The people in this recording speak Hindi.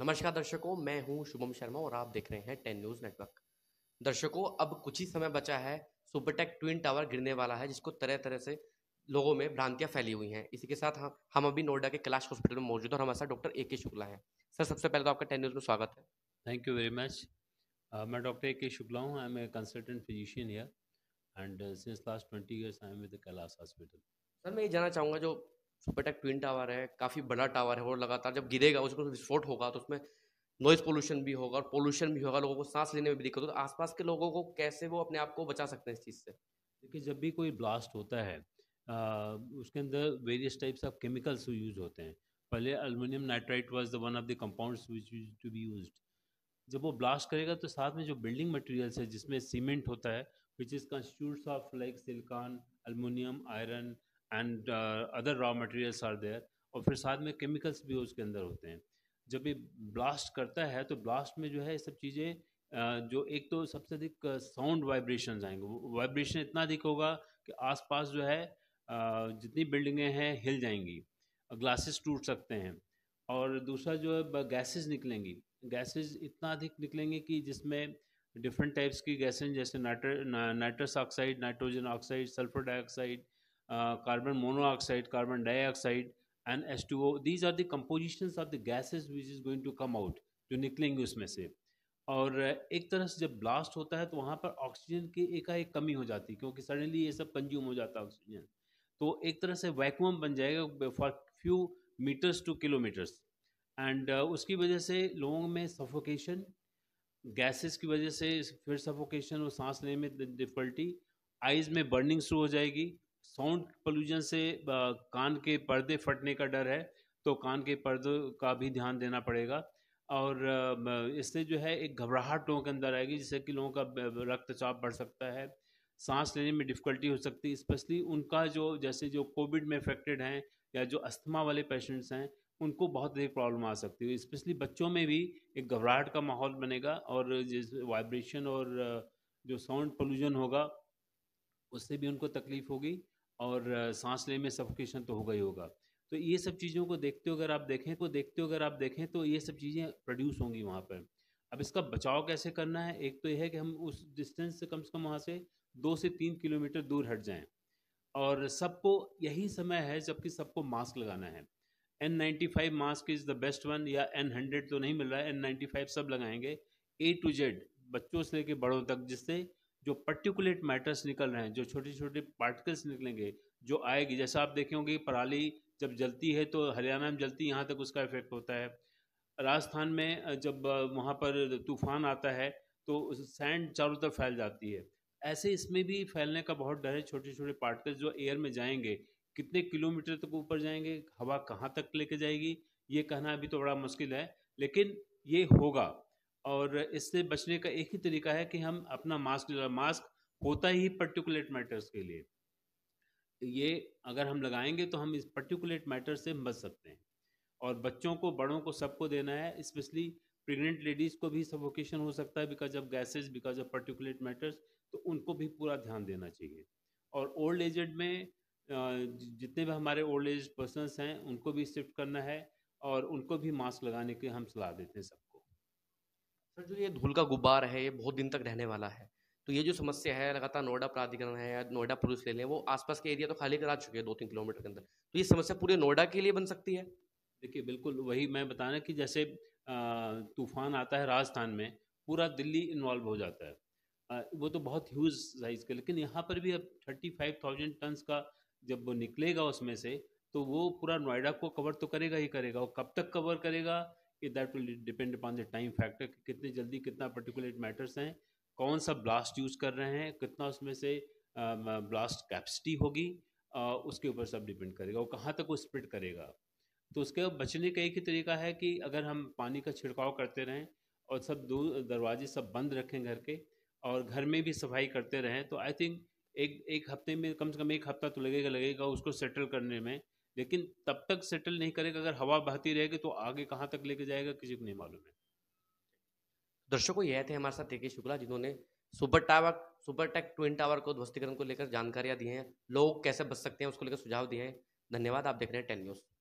नमस्कार दर्शकों मैं हूं शुभम शर्मा और आप देख रहे हैं टेन न्यूज नेटवर्क दर्शकों अब कुछ ही समय बचा है सुपरटेक ट्विन टावर गिरने वाला है जिसको तरह तरह से लोगों में भ्रांतियां फैली हुई हैं इसी के साथ हम हम अभी नोएडा के कैलाश हॉस्पिटल में मौजूद हैं और हमारे साथ डॉक्टर ए के शुक्ला हैं सर सबसे पहले तो आपका टेन न्यूज़ में स्वागत है थैंक यू वेरी मच मैं डॉक्टर ए के शुक्ला हूँ I am a consultant physician and since last twenty years I am with Kailash hospital sir मैं ये जानना चाहूँगा जो एक ट्विन टावर है काफ़ी बड़ा टावर है और लगातार जब गिरेगा उसको विस्फोट होगा तो उसमें नॉइज पोल्यूशन भी होगा और पोल्यूशन भी होगा लोगों को सांस लेने में भी दिक्कत होगी तो आसपास के लोगों को कैसे वो अपने आप को बचा सकते हैं इस चीज़ से देखिए जब भी कोई ब्लास्ट होता है आ, उसके अंदर various types of chemicals use होते हैं पहले aluminium nitrite was the one of the compounds which to be use जब वो ब्लास्ट करेगा तो साथ में जो बिल्डिंग मटेरियल्स है जिसमें सीमेंट होता है which is constitutes of like silicon aluminium iron and other raw materials are there और फिर साथ में केमिकल्स भी उसके अंदर होते हैं जब ये ब्लास्ट करता है तो ब्लास्ट में जो है ये सब चीज़ें uh, जो एक तो सबसे अधिक साउंड वाइब्रेशन आएंगे वाइब्रेशन इतना अधिक होगा कि आसपास जो है uh, जितनी बिल्डिंगें हैं हिल जाएंगी ग्लासेस टूट सकते हैं और दूसरा जो है गैसेस निकलेंगी गैसेस इतना अधिक निकलेंगे कि जिसमें डिफरेंट टाइप्स की गैसें जैसे nitro nitrous oxide nitrogen oxide sulphur dioxide Uh, carbon monoxide, carbon dioxide, and H2O. These are the compositions of the gases which is going to come out, जो निकलेंगे उसमें से और uh, एक तरह से जब ब्लास्ट होता है तो वहाँ पर ऑक्सीजन की एकाएक कमी हो जाती है क्योंकि सडनली ये सब कंज्यूम हो जाता है ऑक्सीजन तो एक तरह से वैक्यूम बन जाएगा for few metres to kilometres and उसकी वजह से लोगों में सफोकेशन गैसेस की वजह से फिर सफोकेशन और सांस लेने में डिफिकल्टी आइज में बर्निंग शुरू हो जाएगी साउंड पोल्यूशन से कान के पर्दे फटने का डर है तो कान के पर्दों का भी ध्यान देना पड़ेगा और इससे जो है एक घबराहट लोगों के अंदर आएगी जिससे कि लोगों का रक्तचाप बढ़ सकता है सांस लेने में डिफ़िकल्टी हो सकती है स्पेशली उनका जो जैसे जो कोविड में इफेक्टेड हैं या जो अस्थमा वाले पेशेंट्स हैं उनको बहुत अधिक प्रॉब्लम आ सकती है स्पेशली बच्चों में भी एक घबराहट का माहौल बनेगा और जिस वाइब्रेशन और जो साउंड पोल्यूशन होगा उससे भी उनको तकलीफ होगी और सांस लेने में सफोकेशन तो होगा ही होगा तो ये सब चीज़ों को देखते हो अगर आप देखें को तो देखते हो अगर आप देखें तो ये सब चीज़ें प्रोड्यूस होंगी वहाँ पर अब इसका बचाव कैसे करना है एक तो यह है कि हम उस डिस्टेंस से कम से कम वहाँ से दो से तीन किलोमीटर दूर हट जाएं और सबको यही समय है जबकि सबको मास्क लगाना है N ninety five mask is the best one या एन हंड्रेड तो नहीं मिल रहा है एन नाइन्टी फाइव सब लगाएंगे ए टू जेड बच्चों से लेके बड़ों तक जिससे जो पर्टिकुलेट मैटर्स निकल रहे हैं जो छोटे छोटे पार्टिकल्स निकलेंगे जो आएगी जैसा आप देखे होंगे पराली जब जलती है तो हरियाणा में जलती यहाँ तक उसका इफेक्ट होता है राजस्थान में जब वहाँ पर तूफान आता है तो सैंड चारों तरफ फैल जाती है ऐसे इसमें भी फैलने का बहुत डर है छोटे छोटे पार्टिकल्स जो एयर में जाएंगे कितने किलोमीटर तक ऊपर जाएंगे हवा कहाँ तक लेके जाएगी ये कहना अभी तो बड़ा मुश्किल है लेकिन ये होगा और इससे बचने का एक ही तरीका है कि हम अपना मास्क मास्क होता ही पर्टिकुलेट मैटर्स के लिए ये अगर हम लगाएंगे तो हम इस पर्टिकुलेट मैटर से बच सकते हैं और बच्चों को बड़ों को सबको देना है स्पेशली प्रेग्नेंट लेडीज़ को भी सफोकेशन हो सकता है because of gases because of particulate matters तो उनको भी पूरा ध्यान देना चाहिए और ओल्ड एजड में जितने भी हमारे ओल्ड एज पर्सनस हैं उनको भी शिफ्ट करना है और उनको भी मास्क लगाने की हम सलाह देते हैं सब सर जो ये धूल का गुब्बार है ये बहुत दिन तक रहने वाला है तो ये जो समस्या है लगातार नोएडा प्राधिकरण है या नोएडा पुलिस ले लें वो आसपास के एरिया तो खाली करा चुके हैं दो तीन किलोमीटर के अंदर तो ये समस्या पूरे नोएडा के लिए बन सकती है देखिए बिल्कुल वही मैं बताना कि जैसे तूफान आता है राजस्थान में पूरा दिल्ली इन्वॉल्व हो जाता है वो तो बहुत ह्यूज साइज का लेकिन यहाँ पर भी अब थर्टी फाइव थाउजेंड टन्स का जब वो निकलेगा उसमें से तो वो पूरा नोएडा को कवर तो करेगा ही करेगा वो कब तक कवर करेगा कि that will depend upon the time factor कि कितनी जल्दी कितना पर्टिकुलेट मैटर्स हैं कौन सा ब्लास्ट यूज़ कर रहे हैं कितना उसमें से ब्लास्ट कैपेसिटी होगी उसके ऊपर सब डिपेंड करेगा वो कहाँ तक वो स्प्रिट करेगा तो उसके बचने का एक ही तरीका है कि अगर हम पानी का छिड़काव करते रहें और सब दरवाजे सब बंद रखें घर के और घर में भी सफाई करते रहें तो आई थिंक एक एक हफ्ते में कम से कम एक हफ्ता तो लगेगा लगेगा उसको सेटल करने में लेकिन तब तक सेटल नहीं करेगा अगर हवा बहती रहेगी तो आगे कहाँ तक लेके जाएगा किसी को नहीं मालूम है दर्शकों यह थे हमारे साथ ए के शुक्ला जिन्होंने super tower Supertech twin tower को ध्वस्तीकरण को लेकर जानकारियां दी हैं लोग कैसे बच सकते हैं उसको लेकर सुझाव दिए हैं धन्यवाद आप देख रहे हैं टेन न्यूज़